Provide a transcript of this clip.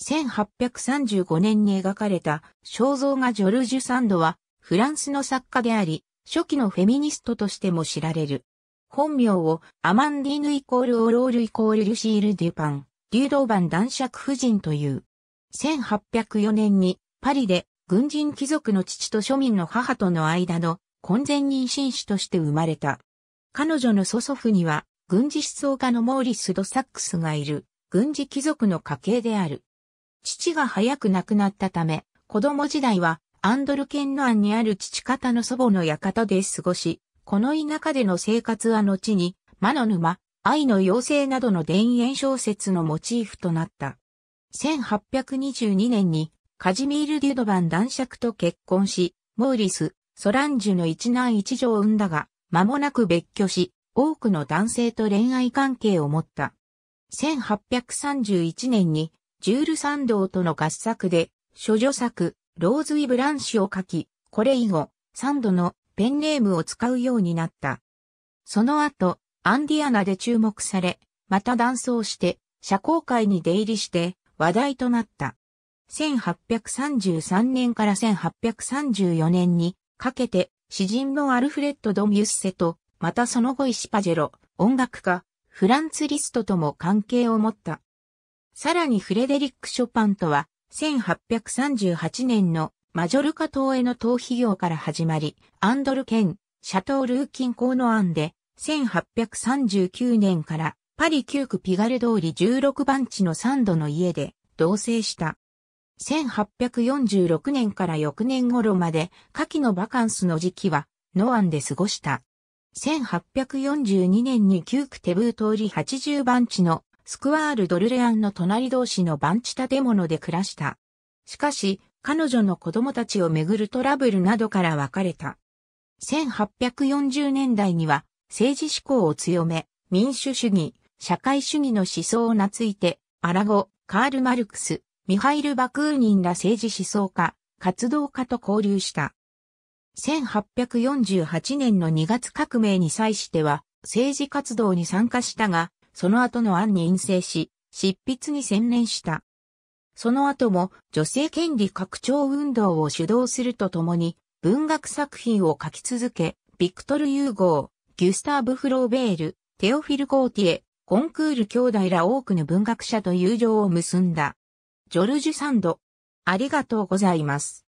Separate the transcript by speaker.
Speaker 1: 1835年に描かれた肖像画ジョルジュ・サンドはフランスの作家であり、初期のフェミニストとしても知られる。本名をアマンディーヌイコールオロールイコールルシール・デュパン、流動版男爵夫人という。1804年にパリで軍人貴族の父と庶民の母との間の婚前妊娠子として生まれた。彼女の祖祖父には軍事思想家のモーリス・ドサックスがいる軍事貴族の家系である。父が早く亡くなったため、子供時代はアンドル県の案にある父方の祖母の館で過ごし、この田舎での生活は後に、魔の沼、愛の妖精などの田園小説のモチーフとなった。1822年にカジミール・デュドバン男爵と結婚し、モーリス、ソランジュの一男一女を産んだが、間もなく別居し、多くの男性と恋愛関係を持った。1831年にジュールサンドーとの合作で、処女作、ローズ・イ・ブランシュを書き、これ以後、サンドのペンネームを使うようになった。その後、アンディアナで注目され、また断層して、社交界に出入りして話題となった。1833年から1834年にかけて、詩人のアルフレッド・ド・ミュッセと、またその後イシパジェロ、音楽家、フランツ・リストとも関係を持った。さらにフレデリック・ショパンとは、1838年のマジョルカ島への逃避業から始まり、アンドル県、シャトールー近郊の案で、1839年からパリ9区ピガル通り16番地の3度の家で同棲した。1846年から翌年頃まで、夏季のバカンスの時期は、ノアンで過ごした。1842年に9区テブー通り80番地のスクワール・ドルレアンの隣同士の番地建物で暮らした。しかし、彼女の子供たちをめぐるトラブルなどから別れた。1840年代には政治志向を強め、民主主義、社会主義の思想をなついて、アラゴ、カール・マルクス、ミハイル・バクーニンら政治思想家、活動家と交流した。1848年の2月革命に際しては、政治活動に参加したが、その後の案に陰性し、執筆に専念した。その後も女性権利拡張運動を主導するとともに、文学作品を書き続け、ビクトル・ユーゴー、ギュスターブ・フローベール、テオフィル・コーティエ、コンクール兄弟ら多くの文学者と友情を結んだ。ジョルジュ・サンド。ありがとうございます。